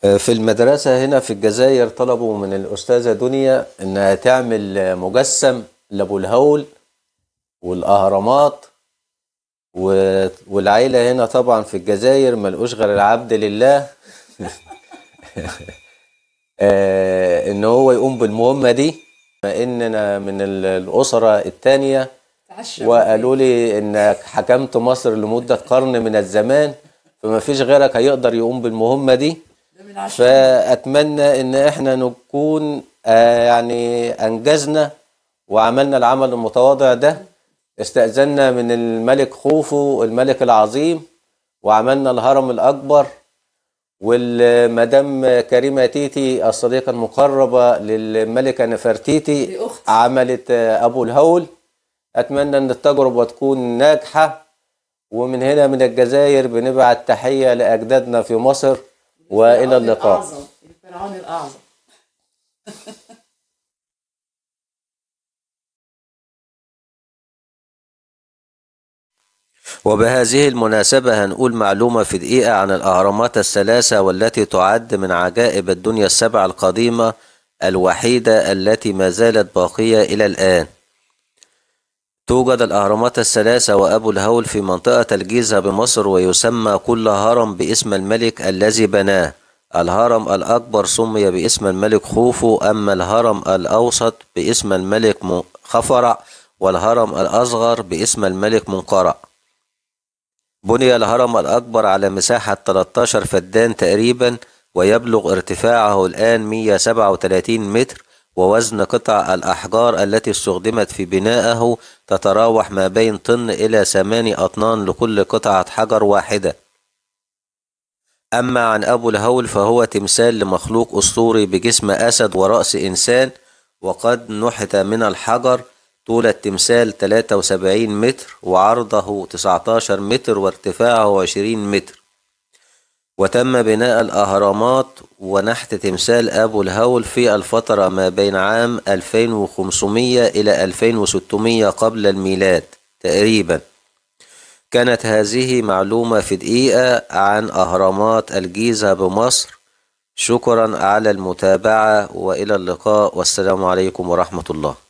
في المدرسة هنا في الجزائر طلبوا من الأستاذة دنيا إنها تعمل مجسم لأبو الهول والأهرامات والعيلة هنا طبعا في الجزائر ملقوش غير العبد لله آه، إن هو يقوم بالمهمة دي ما إننا من الأسرة الثانية وقالوا لي إنك حكمت مصر لمدة قرن من الزمان فما فيش غيرك هيقدر يقوم بالمهمة دي فاتمنى ان احنا نكون آه، يعني انجزنا وعملنا العمل المتواضع ده استأذنا من الملك خوفو الملك العظيم وعملنا الهرم الأكبر والمدام كريمة تيتي الصديقة المقربة للملكة نفرتيتي عملت آه، أبو الهول أتمنى أن التجربة تكون ناجحة ومن هنا من الجزائر بنبعت تحية لأجدادنا في مصر والى اللقاء الفرعون الاعظم وبهذه المناسبة هنقول معلومة في دقيقة عن الأهرامات الثلاثة والتي تعد من عجائب الدنيا السبع القديمة الوحيدة التي ما زالت باقية إلى الآن توجد الأهرامات الثلاثة وأبو الهول في منطقة الجيزة بمصر ويسمى كل هرم باسم الملك الذي بناه الهرم الأكبر سمي باسم الملك خوفو أما الهرم الأوسط باسم الملك خفرع والهرم الأصغر باسم الملك منقرع بني الهرم الأكبر على مساحة 13 فدان تقريبا ويبلغ ارتفاعه الآن 137 متر ووزن قطع الأحجار التي استخدمت في بنائه تتراوح ما بين طن إلى ثماني أطنان لكل قطعة حجر واحدة أما عن أبو الهول فهو تمثال لمخلوق أسطوري بجسم أسد ورأس إنسان وقد نحت من الحجر طول التمثال 73 متر وعرضه 19 متر وارتفاعه 20 متر وتم بناء الأهرامات ونحت تمثال أبو الهول في الفترة ما بين عام 2500 إلى 2600 قبل الميلاد تقريبا كانت هذه معلومة في دقيقة عن أهرامات الجيزة بمصر شكرا على المتابعة وإلى اللقاء والسلام عليكم ورحمة الله